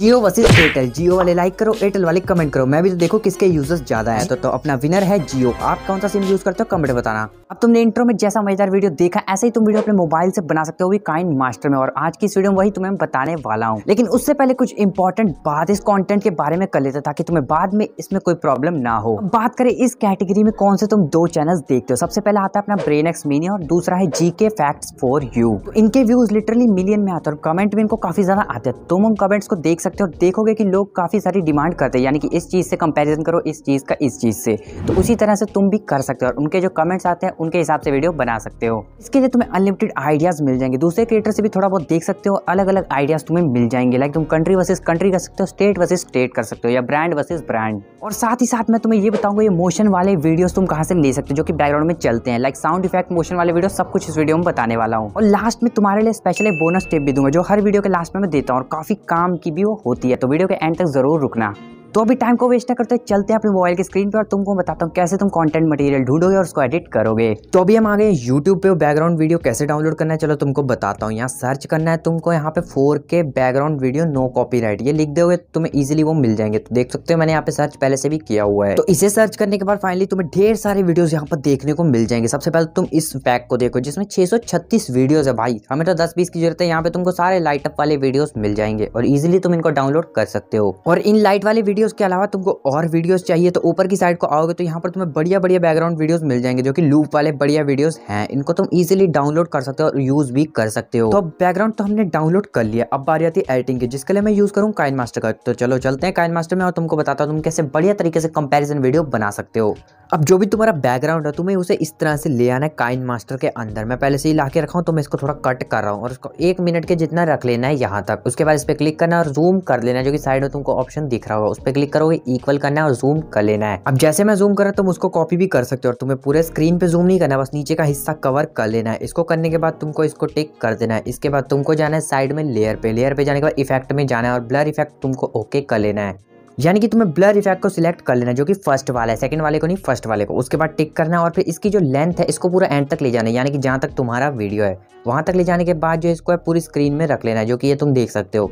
जियो versus Airtel जियो वाले like करो Airtel वाले कमेंट करो मैं भी तो देखो किसके यूजर्स ज्यादा है तो, तो अपना विनर है जियो आप कौन सा सिम यूज करते हो कमेंट बताना अब तुमने इंट्रो में जैसा मजेदार वीडियो देखा ऐसे ही तुम वीडियो अपने मोबाइल से बना सकते हो भी काइन मास्टर में और आज की इस वीडियो में वही तुम्हें बताने वाला हूँ लेकिन उससे पहले कुछ इंपॉर्टेंट बात इस कॉन्टेंट के बारे में कर लेते ताकि तुम्हें बाद में इसमें कोई प्रॉब्लम ना हो बात करें इस कैटेगरी में कौन से तुम दो चैनल देखते हो सबसे पहले आता है अपना ब्रेन एक्स मीनी और दूसरा है G K fact for you इनके व्यूज लिटरली मिलियन में आते हैं और कमेंट भी इनको काफी ज्यादा आते हैं तुम उन कमेंट्स को देख सकते हो और देखोगे कि लोग काफ़ी सारी डिमांड करते हैं यानी कि इस चीज़ से कंपैरिजन करो इस चीज़ का इस चीज़ से तो उसी तरह से तुम भी कर सकते हो और उनके जो कमेंट्स आते हैं उनके हिसाब से वीडियो बना सकते हो इसके लिए तुम्हें अनलिमिटेड आइडियाज़ मिल जाएंगे दूसरे क्रिएटर से भी थोड़ा बहुत देख सकते हो अलग अलग आइडियाज़ तुम्हें मिल जाएंगे लाइक तुम कंट्री वर्सेज कंट्री कर सकते हो स्टेट वर्सेज स्टेट कर सकते हो या ब्रांड वर्सेज ब्रांड और साथ ही साथ मैं तुम्हें ये बताऊंगा ये मोशन वाले वीडियोस तुम कहाँ से ले सकते हो जो कि बैकग्राउंड में चलते हैं लाइक साउंड इफेक्ट मोशन वाले वीडियो सब कुछ इस वीडियो में बताने वाला हूँ और लास्ट में तुम्हारे लिए स्पेशल एक बोनस टिप भी दूंगा जो हर वीडियो के लास्ट में मैं देता हूँ और काफी काम की भी वो होती है तो वीडियो के एंड तक ज़रूर रुकना तो अभी टाइम को वेस्ट ना करते चलते हैं अपने मोबाइल की स्क्रीन पर और तुमको बताता हूँ कैसे तुम कंटेंट मटेरियल ढूंढोगे और उसको एडिट करोगे तो अभी हम आ गए यूट्यूब पे बैकग्राउंड वीडियो कैसे डाउनलोड करना है चलो तुमको बताता हूँ यहाँ सर्च करना है तुमको यहाँ पे फोर के बैकग्राउंड वीडियो नो कॉपी ये लिख दोगे तो तुम्हें इजिली वो मिल जाएंगे तो देख सकते हो मैंने यहाँ पे सर्च पहले से भी किया हुआ है तो इसे सर्च करने के बाद फाइनली तुम्हें ढेर सारे वीडियोज यहाँ पर देखने को मिल जाएंगे सबसे पहले तुम इस पैक को देखो जिसमें छह वीडियोस है भाई हमें तो 10 बीस की जरूरत है यहाँ पे तुमको सारे लाइट अप वाले वीडियोस मिल जाएंगे और इजिली तुम इनको डाउनलोड कर सकते हो और इन लाइट वाले वीडियो वीडियोस के अलावा तुमको और वीडियोस चाहिए तो ऊपर की साइड को आओगे तो यहाँ पर तुम्हें बढ़िया बढ़िया बैकग्राउंड वीडियोस मिल जाएंगे जो कि लूप वाले बढ़िया वीडियोस हैं इनको तुम इजीली डाउनलोड कर सकते हो और यूज भी कर सकते हो तो बैकग्राउंड तो हमने डाउनलोड कर लिया अब बारी आती है एडिटिंग की जिसके लिए मैं यूज करूँ काइन मास्टर का तो चलो चलते हैं काइन मास्टर में और तुमको बताता हूँ तुम कैसे बढ़िया तरीके से कंपेरिजन वीडियो बना सकते हो अब जो भी तुम्हारा बैकग्राउंड है तुम्हें उसे इस तरह से ले आना है काइन मास्टर के अंदर मैं पहले से ही ला के रखा हूँ तो मैं इसको थोड़ा कट कर रहा हूँ और उसको एक मिनट के जितना रख लेना है यहाँ तक उसके बाद इस पर क्लिक करना और जूम कर लेना जो कि साइड में तुमको ऑप्शन दिख रहा होगा उस पर क्लिक करोगे इक्वल करना है और जूम कर लेना है अब जैसे मैं जूम करा तुम उसको कॉपी भी कर सकते हो और तुम्हें पूरे स्क्रीन पे जूम नहीं करना बस नीचे का हिस्सा कवर कर लेना है इसको करने के बाद तुमको इसको टिक कर देना है इसके बाद तुमको जाना है साइड में लेयर पे लेयर पे जाने के बाद इफेक्ट में जाना है और ब्लर इफेक्ट तुमको ओके कर लेना है यानी कि तुम्हें ब्लर इफेक्ट को सिलेक्ट कर लेना जो कि फर्स्ट वाला है सेकंड वाले को नहीं फर्स्ट वाले को उसके बाद टिक करना और फिर इसकी जो लेंथ है इसको पूरा एंड तक ले जाना यानी कि जहां तक तुम्हारा वीडियो है वहां तक ले जाने के बाद जो इसको है पूरी स्क्रीन में रख लेना जो कि ये तुम देख सकते हो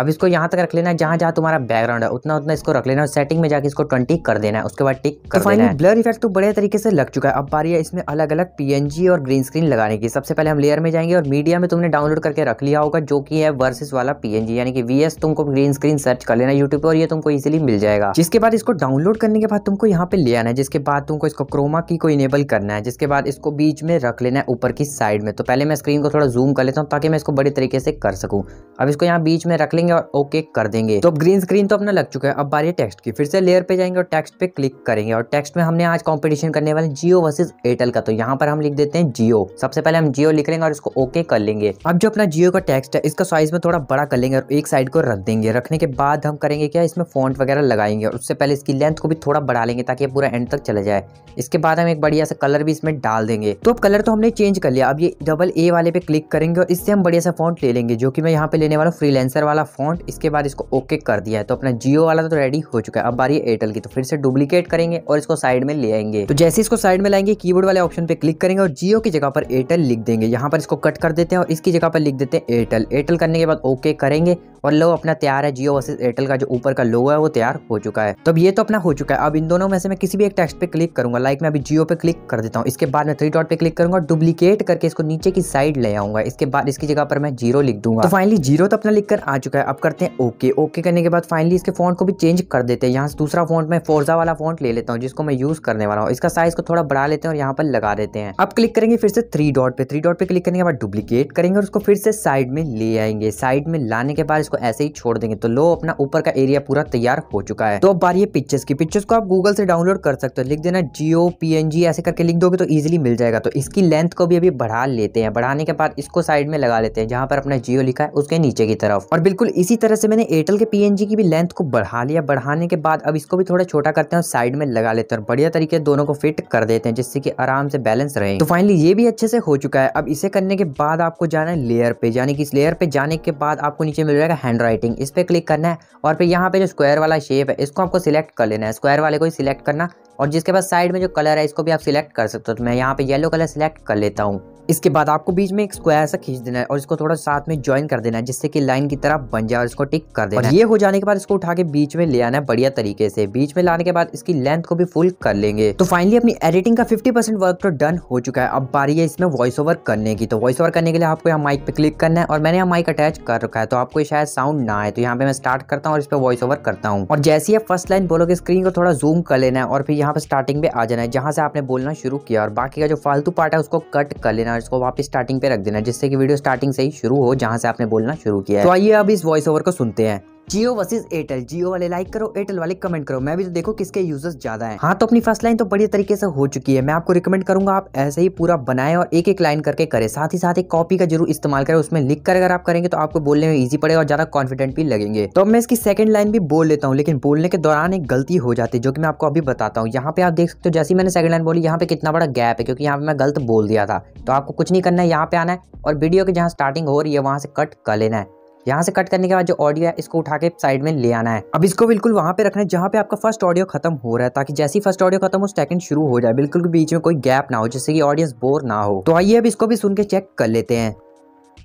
अब इसको यहाँ तक रख लेना जहाँ जहाँ तुम्हारा बैकग्राउंड है उतना उतना इसको रख लेना सेटिंग में जाकर इसको ट्वेंटी कर देना है उसके बाद टिक कर तो देना है ब्लर इफेक्ट तो बड़े तरीके से लग चुका है अब बारी है इसमें अलग अलग पीएनजी और ग्रीन स्क्रीन लगाने की सबसे पहले हम लेयर में जाएंगे और मीडिया में तुमने डाउनलोड करके रख लिया होगा जो कि है वर्सेस वाला पीएनजी यानी कि वीएस तुमको ग्रीन स्क्रीन सर्च कर लेना यूट्यूब पर और ये तुमको इजिली मिल जाएगा जिसके बाद इसको डाउनलोड करने के बाद तुमको यहाँ पे ले आना है जिसके बाद तुमको इसको क्रोमा की को इनेबल करना है जिसके बाद इसको बीच में रख लेना है ऊपर की साइड में तो पहले मैं स्क्रीन को थोड़ा जूम कर लेता हूँ ताकि मैं इसको बड़े तरीके से कर सकूँ अब इसको यहाँ बीच में रख लेंगे करेंगे और ओके कर देंगे तो ग्रीन स्क्रीन तो अपना लग चुका है अब बारी टेक्स्ट की फिर से लेयर पे जाएंगे और टेक्स्ट पे क्लिक करेंगे और टेक्स्ट में हमने आज कॉम्पिटिशन करने वाले जियो वर्सेज एयरटेल का तो यहाँ पर हम लिख देते हैं जियो सबसे पहले हम जियो लिख लेंगे और इसको ओके कर लेंगे अब जो अपना जियो का टेक्स्ट है इसका साइज में थोड़ा बड़ा कर लेंगे और एक साइड को रख देंगे रखने के बाद हम करेंगे क्या इसमें फॉन्ट वगैरह लगाएंगे और उससे पहले इसकी लेंथ को भी थोड़ा बढ़ा लेंगे ताकि पूरा एंड तक चला जाए इसके बाद हम एक बढ़िया सा कलर भी इसमें डाल देंगे तो अब कलर तो हमने चेंज कर लिया अब ये डबल ए वाले पे क्लिक करेंगे और इससे हम बढ़िया सा फॉन्ट ले लेंगे जो कि मैं यहाँ पे लेने वाला फ्रीलेंसर वाला फ़ॉन्ट इसके बाद इसको ओके कर दिया है तो अपना जियो वाला तो रेडी हो चुका है अब बारी एयरटेल की तो फिर से डुप्लीकेट करेंगे और इसको साइड में ले आएंगे तो जैसे इसको साइड में लाएंगे कीबोर्ड वाले ऑप्शन पे क्लिक करेंगे और जियो की जगह पर एयरटेल लिख देंगे यहाँ पर इसको कट कर देते हैं और इसकी जगह पर लिख देते हैं एयरटेल एयरटेल करने के बाद ओके करेंगे और लो अपना तैयार है जियो वर्सेज एयरटेल का जो ऊपर का लोगो है वो तैयार हो चुका है तो अब ये तो अपना हो चुका है अब इन दोनों में से मैं किसी भी एक टेक्स्ट पे क्लिक करूंगा लाइक मैं अभी जियो पे क्लिक कर देता हूँ इसके बाद मैं थ्री डॉट पे क्लिक करूंगा डुप्लीकेट करके इसको नीचे की साइड ले आऊंगा इसके बाद इसकी जगह पर मैं जीरो लिख दूंगा तो फाइनली जीरो तो अपना लिख कर आ चुका है अब करते हैं ओके ओके करने के बाद फाइनली इसके फोन को भी चेंज कर देते हैं यहाँ से दूसरा फोन मैं फोर्जा वाला फोन ले लेता हूँ जिसको मैं यूज करने वाला हूँ इसका साइज को थोड़ा बढ़ा लेते हैं और यहाँ पर लगा देते हैं अब क्लिक करेंगे फिर से थ्री डॉट पे थ्री डॉट पे क्लिक करने के बाद डुप्लीकेट करेंगे और उसको फिर से साइड में ले आएंगे साइड में लाने के बाद इसको ऐसे ही छोड़ देंगे तो लो अपना ऊपर का एरिया पूरा तैयार हो चुका है तो अब बारी पिक्चर्स की पिक्चर्स को आप गूगल से डाउनलोड कर सकते हो लिख देना जियो पी ऐसे करके लिख दोगे तो ईजिली मिल जाएगा तो इसकी लेंथ को भी अभी बढ़ा लेते हैं बढ़ाने के बाद इसको साइड में लगा लेते हैं जहां पर अपना जियो लिखा है उसके नीचे की तरफ और बिल्कुल इसी तरह से मैंने एयरटेल के पीएनजी की भी लेंथ को बढ़ा लिया बढ़ाने के बाद अब इसको भी थोड़ा छोटा करते हैं और साइड में लगा लेते हैं और बढ़िया तरीके दोनों को फिट कर देते हैं जिससे कि आराम से बैलेंस रहे तो फाइनली ये भी अच्छे से हो चुका है अब इसे करने के बाद आपको जाना है लेयर पे यानी कि इस लेयर पे जाने के बाद आपको नीचे मिल जाएगा हैंड राइटिंग इस पर क्लिक करना है और फिर यहाँ पे जो स्क्वायर वाला शेप है इसको आपको सिलेक्ट कर लेना है स्क्वायर वाले को ही सिलेक्ट करना और जिसके बाद साइड में जो कलर है इसको भी आप सिलेक्ट कर सकते हो तो मैं यहाँ पे येलो कलर सिलेक्ट कर लेता हूँ इसके बाद आपको बीच में एक स्क्वायर सा खींच देना है और इसको थोड़ा साथ में ज्वाइन कर देना है जिससे कि लाइन की तरफ बन जाए और इसको टिक कर देना है। ये हो जाने के बाद इसको उठा के बीच में ले आना है बढ़िया तरीके से बीच में लाने के बाद इसकी लेंथ को भी फुल कर लेंगे तो फाइनली अपनी एडिटिंग का फिफ्टी वर्क तो डन हो चुका है अब बारी है इसमें वॉइस ओवर करने की तो वॉइस ओवर करने के लिए आपको यहाँ माइक पे क्लिक करना है और मैंने यहाँ माइक अटैच कर रखा है तो आपको शायद साउंड ना आए तो यहाँ पे मैं स्टार्ट करता हूँ और इस पर वॉइस ओवर करता हूँ और जैसे ही आप फर्स्ट लाइन बोलोगे स्क्रीन को थोड़ा जूम कर लेना है और फिर यहाँ पे स्टार्टिंग पे आ जाना है जहाँ से आपने बोलना शुरू किया और बाकी का जो फालतू पार्ट है उसको कट कर लेना वर्ड्स को वापस स्टार्टिंग पे रख देना जिससे कि वीडियो स्टार्टिंग से ही शुरू हो जहाँ से आपने बोलना शुरू किया है तो आइए अब इस वॉइस ओवर को सुनते हैं जियो वर्सेज एयरटेल जियो वाले लाइक करो एयरटेल वाले कमेंट करो मैं भी तो देखो किसके यूजर्स ज्यादा है हाँ तो अपनी फर्स्ट लाइन तो बढ़िया तरीके से हो चुकी है मैं आपको रिकमेंड करूंगा आप ऐसे ही पूरा बनाए और एक एक लाइन करके करें साथ ही साथ एक कॉपी का जरूर इस्तेमाल करें उसमें लिख कर अगर आप करेंगे तो आपको बोलने में ईजी पड़ेगा और ज्यादा कॉन्फिडेंट भी लगेंगे तो मैं इसकी सेकंड लाइन भी बोल लेता हूँ लेकिन बोलने के दौरान एक गलती हो जाती है जो कि मैं आपको अभी बताता हूँ यहाँ पे आप देख सकते हो जैसे मैंने सेकंड लाइन बोली यहाँ पे कितना बड़ा गैप है क्योंकि यहाँ पे मैं गलत बोल दिया था तो आपको कुछ नहीं करना है यहाँ पे आना है और वीडियो की जहाँ स्टार्टिंग हो रही है वहाँ से कट कर लेना है यहाँ से कट करने के बाद जो ऑडियो है इसको उठा के साइड में ले आना है अब इसको बिल्कुल वहाँ पे रखना है जहाँ पे आपका फर्स्ट ऑडियो खत्म हो रहा है ताकि जैसे ही फर्स्ट ऑडियो खत्म हो सेकंड शुरू हो जाए बिल्कुल भी बीच में कोई गैप ना हो जिससे कि ऑडियंस बोर ना हो तो आइए अब इसको भी सुन के चेक कर लेते हैं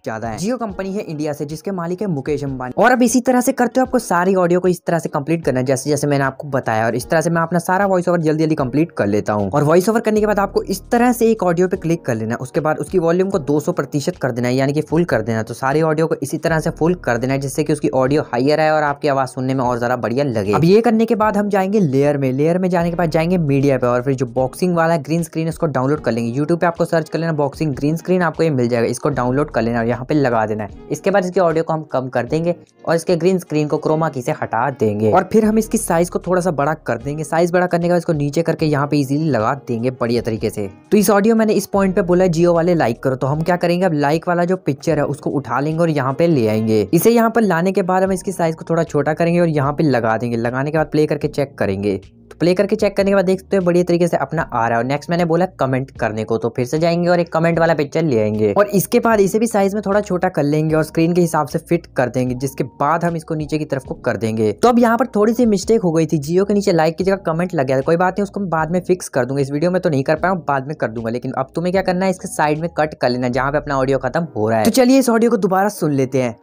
ज्यादा है जियो कंपनी है इंडिया से जिसके मालिक है मुकेश अंबानी और अब इसी तरह से करते हो आपको सारी ऑडियो को इस तरह से कंप्लीट करना है जैसे जैसे मैंने आपको बताया और इस तरह से मैं अपना सारा वॉइस ओवर जल्दी जल्दी कंप्लीट कर लेता हूँ और वॉइस ओवर करने के बाद आपको इस तरह से एक ऑडियो पे क्लिक कर लेना है उसके बाद उसकी वॉल्यूम को दो प्रतिशत कर देना है यानी कि फुल कर देना तो सारी ऑडियो को इसी तरह से फुल कर देना है जिससे कि उसकी ऑडियो हाइयर है और आपकी आवाज सुनने में और ज्यादा बढ़िया लगे अब ये करने के बाद हम जाएंगे लेयर में लेयर में जाने के बाद जाएंगे मीडिया पे और फिर जो बॉक्सिंग वाला ग्रीन स्क्रीन उसको डाउनलोड कर लेंगे यूट्यूब पे आपको सर्च कर लेना बॉक्सिंग ग्रीन स्क्रीन आपको ये मिल जाएगा इसको डाउनलोड कर लेना यहाँ पे लगा देना है इसके बाद इसके ऑडियो को हम कम कर देंगे और इसके ग्रीन स्क्रीन को क्रोमा की से हटा देंगे और फिर हम इसकी साइज को थोड़ा सा बड़ा कर देंगे साइज बड़ा करने के बाद इसको नीचे करके यहाँ पे इजिली लगा देंगे बढ़िया तरीके से तो इस ऑडियो मैंने इस पॉइंट पे बोला जियो वाले लाइक करो तो हम क्या करेंगे अब लाइक वाला जो पिक्चर है उसको उठा लेंगे और यहाँ पे ले आएंगे इसे यहाँ पर लाने के बाद हम इसकी साइज को थोड़ा छोटा करेंगे और यहाँ पे लगा देंगे लगाने के बाद प्ले करके चेक करेंगे तो प्ले करके चेक करने के बाद देखते हो बढ़िया तरीके से अपना आ रहा है और नेक्स्ट मैंने बोला कमेंट करने को तो फिर से जाएंगे और एक कमेंट वाला पिक्चर ले आएंगे और इसके बाद इसे भी साइज में थोड़ा छोटा कर लेंगे और स्क्रीन के हिसाब से फिट कर देंगे जिसके बाद हम इसको नीचे की तरफ को कर देंगे तो अब यहाँ पर थोड़ी सी मिस्टेक हो गई थी जियो के नीचे लाइक की जगह कमेंट लग गया था कोई बात नहीं उसको मैं बाद में फिक्स कर दूंगा इस वीडियो में तो नहीं कर पाया बाद में कर दूंगा लेकिन अब तुम्हें क्या करना है इसके साइड में कट कर लेना जहाँ पे अपना ऑडियो खत्म हो रहा है तो चलिए इस ऑडियो को दोबारा सुन लेते हैं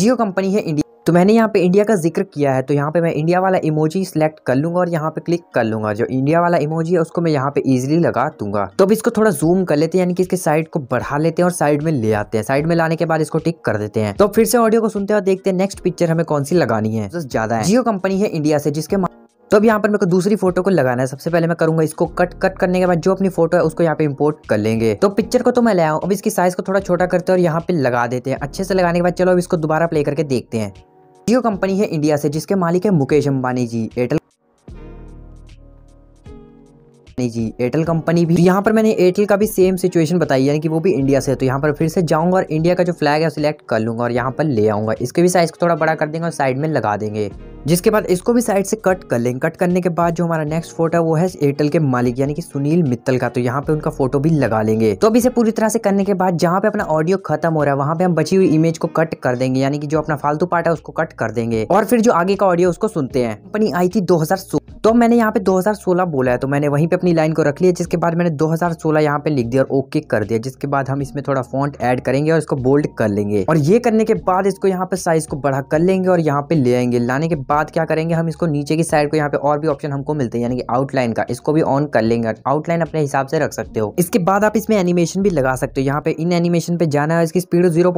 जियो कंपनी है इंडिया तो मैंने यहाँ पे इंडिया का जिक्र किया है तो यहाँ पे मैं इंडिया वाला इमोजी सिलेक्ट कर लूँगा और यहाँ पे क्लिक कर लूँगा जो इंडिया वाला इमोजी है उसको मैं यहाँ पे इजीली लगा दूंगा तो अब इसको थोड़ा जूम कर लेते हैं यानी कि इसके साइड को बढ़ा लेते हैं और साइड में ले आते हैं साइड में लाने के बाद इसको टिक कर देते हैं तो फिर से ऑडियो को सुनते हैं देखते हैं नेक्स्ट पिक्चर हमें कौन सी लगानी है ज्यादा है जियो कंपनी है इंडिया से जिसके तो अब यहाँ पर मेरे को दूसरी फोटो को लगाना है सबसे पहले मैं करूंगा इसको कट कट करने के बाद जो अपनी फोटो है उसको यहाँ पे इंपोर्ट कर लेंगे तो पिक्चर को तो मैं ले आऊँ अब इसकी साइज को थोड़ा छोटा करते हैं और यहाँ पे लगा देते हैं अच्छे से लगाने के बाद चलो अब इसको दोबारा प्ले करके देखते हैं जियो कंपनी है इंडिया से जिसके मालिक है Mukesh Ambani ji Airtel ji Airtel company भी यहाँ पर मैंने एयरटेल का भी सेम सिचुएशन बताई यानी कि वो भी इंडिया से है तो यहाँ पर फिर से जाऊंगा और इंडिया का जो फ्लैग है सिलेक्ट कर लूंगा और यहाँ पर ले आऊंगा इसके भी साइज को थोड़ा बड़ा कर देंगे और साइड में लगा देंगे जिसके बाद इसको भी साइड से कट कर लेंगे कट करने के बाद जो हमारा नेक्स्ट फोटो है वो है एयरटेल के मालिक यानी कि सुनील मित्तल का तो यहाँ पे उनका फोटो भी लगा लेंगे तो अब इसे पूरी तरह से करने के बाद जहाँ पे अपना ऑडियो खत्म हो रहा है वहाँ पे हम बची हुई इमेज को कट कर देंगे यानी कि जो अपना फालतू पार्ट है उसको कट कर देंगे और फिर जो आगे का ऑडियो उसको सुनते हैं कंपनी आई थी दो तो मैंने यहाँ पे 2016 बोला है तो मैंने वहीं पे अपनी लाइन को रख लिया जिसके बाद मैंने 2016 यहाँ पे लिख दिया और ओके कर दिया जिसके बाद हम इसमें थोड़ा फॉन्ट ऐड करेंगे और इसको बोल्ड कर लेंगे और ये करने के बाद इसको यहाँ पे साइज को बढ़ा कर लेंगे और यहाँ पे ले आएंगे लाने के बाद क्या करेंगे हम इसको नीचे की साइड को यहाँ पे और भी ऑप्शन हमको मिलते हैं यानी कि आउटलाइन का इसको भी ऑन कर लेंगे आउटलाइन अपने हिसाब से रख सकते हो इसके बाद आप इसमें एनिमेशन भी लगा सकते हो यहाँ पे इन एनिमेशन पे जाना है इसकी स्पीड जीरो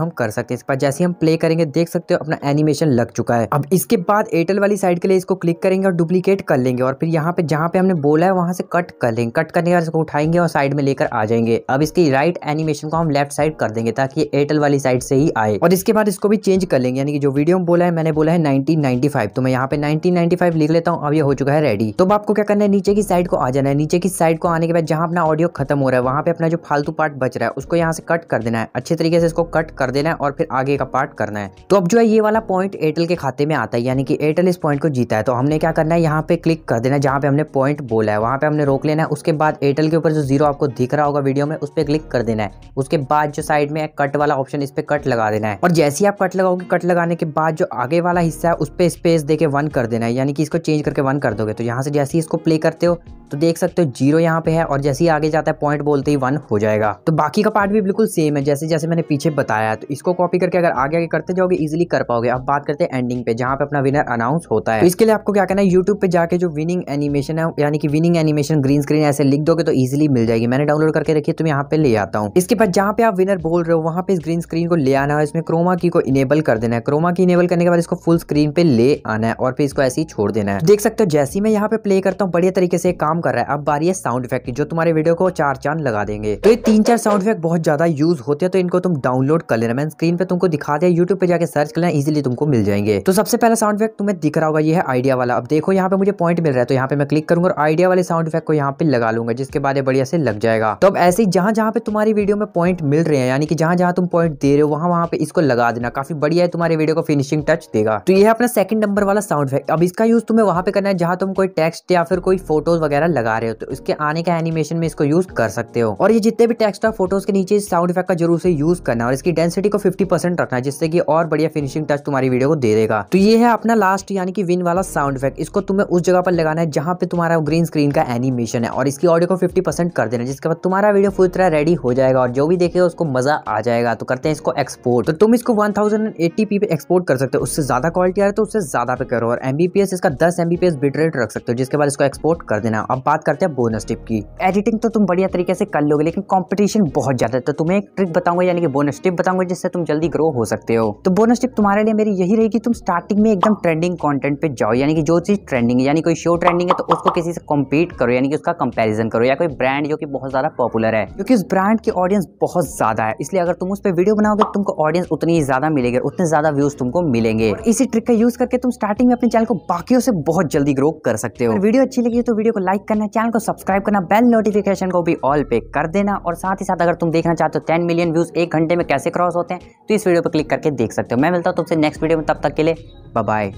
हम कर सकते हैं इस पर जैसे हम प्ले करेंगे देख सकते हो अपना एनिमेशन लग चुका है अब इसके बाद एयरटेल वाली साइड के लिए इसको क्लिक करेंगे और डुप्लीकेट कर लेंगे और फिर यहाँ पे जहाँ पे हमने बोला है वहाँ से कट कर लेंगे कट करने के बाद इसको उठाएंगे और साइड में लेकर आ जाएंगे अब इसकी राइट एनिमेशन को हम लेफ्ट साइड कर देंगे ताकि एयरटेल वाली साइड से ही आए और इसके बाद इसको भी चेंज कर लेंगे यानी कि जो वीडियो में बोला है मैंने बोला है नाइनटीन 1995 तो मैं यहाँ पे 1995 लिख लेता हूँ अब ये हो चुका है रेडी तो अब आपको क्या करना है नीचे की साइड को आ जाना है नीचे की साइड को आने के बाद जहाँ अपना ऑडियो खत्म हो रहा है वहाँ पे अपना जो फालतू पार्ट बच रहा है उसको यहाँ से कट कर देना है अच्छे तरीके से इसको कट कर देना है और फिर आगे का पार्ट करना है तो अब जो है ये वाला पॉइंट एयरटेल के खाते में आता है यानी कि एयरटेल इस पॉइंट को जीता है तो हमने क्या करना है यहाँ पे क्लिक कर देना है जहाँ पे हमने पॉइंट बोला है वहाँ पे हमने रोक लेना है उसके बाद एयरटेल के ऊपर जो जीरो आपको दिख रहा होगा वीडियो में उस पर क्लिक कर देना है उसके बाद जो साइड में कट वाला ऑप्शन इस पर कट लगा देना है और जैसे ही आप कट लगाओगे कट लगाने के बाद जो आगे वाला हिस्सा है उस पर स्पेस दे के वन कर देना है यानी कि इसको चेंज करके वन कर दोगे तो यहाँ से जैसे ही इसको प्ले करते हो तो देख सकते हो जीरो यहाँ पे है और जैसे ही आगे जाता है पॉइंट बोलते ही वन हो जाएगा तो बाकी का पार्ट भी बिल्कुल सेम है जैसे जैसे मैंने पीछे बताया तो इसको कॉपी करके अगर आगे आगे करते जाओगे इजिली कर पाओगे अब बात करते हैं एंडिंग पे जहाँ पे अपना विनर अनाउंस होता है तो इसके लिए आपको क्या करना है यूट्यूब पे जाकर जो विनिंग एनिमेशन है यानी कि विनिंग एनिमेशन ग्रीन स्क्रीन ऐसे लिख दोगे तो इजिली मिल जाएगी मैंने डाउनलोड करके रखी है तो यहाँ पे ले आता हूँ इसके बाद जहाँ पे आप विनर बोल रहे हो वहाँ पे इस ग्रीन स्क्रीन को ले आना है इसमें क्रोमा की को इनेबल कर देना है क्रोमा की इनेबल करने के बाद इसको फुल स्क्रीन पे ले आना है और फिर इसको ऐसे ही छोड़ देना है देख सकते हो जैसे ही मैं यहाँ पे प्ले करता हूँ बढ़िया तरीके से काम कर रहा है अब बारी है साउंड इफेक्ट जो तुम्हारे वीडियो को चार चांद लगा देंगे तो ये तीन चार साउंड इफेक्ट बहुत ज्यादा यूज होते हैं तो इनको तुम डाउनलोड कर लेना मैंने स्क्रीन पे तुमको दिखा दिया यूट्यूब पे जाकर सर्च लेना इजिली तुमको मिल जाएंगे तो सबसे पहला साउंड इफेक्ट तुम्हें दिख रहा होगा ये आइडिया वाला अब देखो यहाँ पे मुझे पॉइंट मिल रहा है तो यहाँ पे मैं क्लिक करूंगा और आइडिया वाले साउंड इफेक्ट को यहाँ पे लगा लूंगा जिसके बाद बढ़िया से लग जाएगा तो अब ऐसे ही जहां जहां पे तुम्हारी वीडियो में पॉइंट मिल रहे हैं यानी कि जहां जहां तुम पॉइंट दे रहे हो वहां वहां पे इसको लगा देना काफी बढ़िया है तुम्हारे वीडियो को फिनिशिंग टच देगा तो ये अपना सेकंड नंबर वाला साउंड इफेक्ट अब इसका यूज़ तुम्हें वहां पे करना है जहां तुम कोई टेक्स्ट या फिर कोई फोटोज वगैरह लगा रहे हो तो इसके आने का एनिमेशन में इसको यूज कर सकते हो और ये जितने भी टेक्स्ट और फोटोज के नीचे साउंड इफेक्ट का जरूर से यूज करना और इसकी डेंसिटी को फिफ्टी रखना जिससे की और बढ़िया फिनिशिंग टच तुम्हारी वीडियो को दे देगा तो ये है अपना लास्ट यानी कि विन वाला साउंड इफेक्ट इसको तुम्हें उस जगह पर लगाना है जहां पे तुम्हारा ग्रीन स्क्रीन का एनिमेशन है और इसकी ऑडियो को फिफ्टी कर देना जिसके बाद तुम्हारा वीडियो पूरी तरह रेडी हो जाएगा और जो भी देखेगा उसको मजा आ जाएगा तो करते हैं इसको एक्सपोर्ट तो तुम इसको वन पे एक्सपोर्ट कर सकते हो उससे ज्यादा क्वालिटी आ रहा है तो उससे से ज़्यादा पे करो और एमबीपीएस इसका दस एमबीपीएस बिटरेट रख सकते हो जिसके बाद इसको एक्सपोर्ट कर देना अब बात करते हैं बोनस टिप की एडिटिंग तो तुम बढ़िया तरीके से कर लोगे लेकिन कॉम्पिटिशन बहुत ज़्यादा है तो तुम्हें एक ट्रिक बताऊंगा यानी कि बोनस टिप बताऊंगा जिससे तुम जल्दी ग्रो हो सकते हो तो बोनस टिप तुम्हारे लिए मेरी यही रहेगी तुम स्टार्टिंग में एकदम ट्रेंडिंग कॉन्टेंट पे जाओ यानी कि जो चीज़ ट्रेंडिंग है यानी कोई शो ट्रेंडिंग है तो उसको किसी से कॉम्पीट करो यानी कि उसका कंपेरिजन करो या कोई ब्रांड जो कि बहुत ज़्यादा पॉपुलर है क्योंकि उस ब्रांड की ऑडियंस बहुत ज़्यादा है इसलिए अगर तुम उस पर वीडियो बनाओगे तुमको ऑडियंस उतनी ही ज़्यादा मिलेगी उतने ज़्यादा व्यूज़ तुमको मिलेंगे इसी ट्रिक का यूज़ करके तुम स्टार्टिंग में अपने चैनल को बाकियों से बहुत जल्दी ग्रो कर सकते हो वीडियो अच्छी लगी तो वीडियो को लाइक करना चैनल को सब्सक्राइब करना बेल नोटिफिकेशन को भी ऑल पे कर देना और साथ ही साथ अगर तुम देखना चाहते हो टेन मिलियन व्यूज एक घंटे में कैसे क्रॉस होते हैं तो इस वीडियो पर क्लिक करके देख सकते हो मैं मिलता हूँ तुमसे नेक्स्ट वीडियो में तब तक के लिए बाय